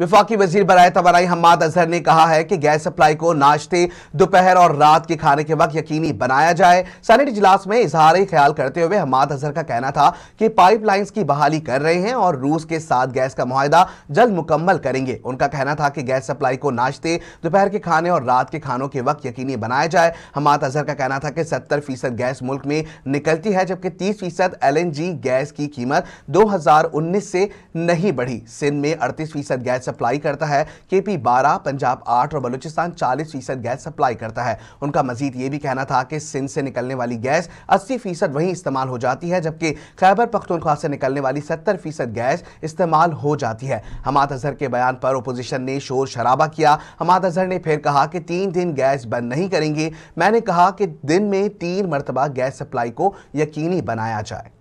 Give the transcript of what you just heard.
विफाक वजीर बरए तोानाई हमाद अजहर ने कहा है कि गैस सप्लाई को नाश्ते दोपहर और रात के खाने के वक्त यकीनी बनाया जाए सैनेट इजलास में इजहार ख्याल करते हुए हमाद अजहर का कहना था कि पाइपलाइंस की बहाली कर रहे हैं और रूस के साथ गैस का माहदा जल्द मुकम्मल करेंगे उनका कहना था कि गैस सप्लाई को नाश्ते दोपहर के खाने और रात के खानों के वक्त यकीनी बनाया जाए हमाद अजहर का कहना था कि सत्तर फीसद गैस मुल्क में निकलती है जबकि तीस फीसद एल एन जी गैस की कीमत दो हजार उन्नीस से नहीं बढ़ी सिंध में अड़तीस फीसद गैस सप्लाई करता है के पी बारह पंजाब आठ और बलूचिस्तान चालीस फीसद गैस सप्लाई करता है उनका मजीद ये भी कहना था कि सिंध से निकलने वाली गैस अस्सी फीसद वहीं इस्तेमाल हो जाती है जबकि खैबर पख्तनख्वा से निकलने वाली सत्तर फीसद गैस इस्तेमाल हो जाती है हमाद अजहर के बयान पर अपोजिशन ने शोर शराबा किया हमाद अजहर ने फिर कहा कि तीन दिन गैस बंद नहीं करेंगे मैंने कहा कि दिन में तीन मरतबा गैस सप्लाई को यकीनी बनाया जाए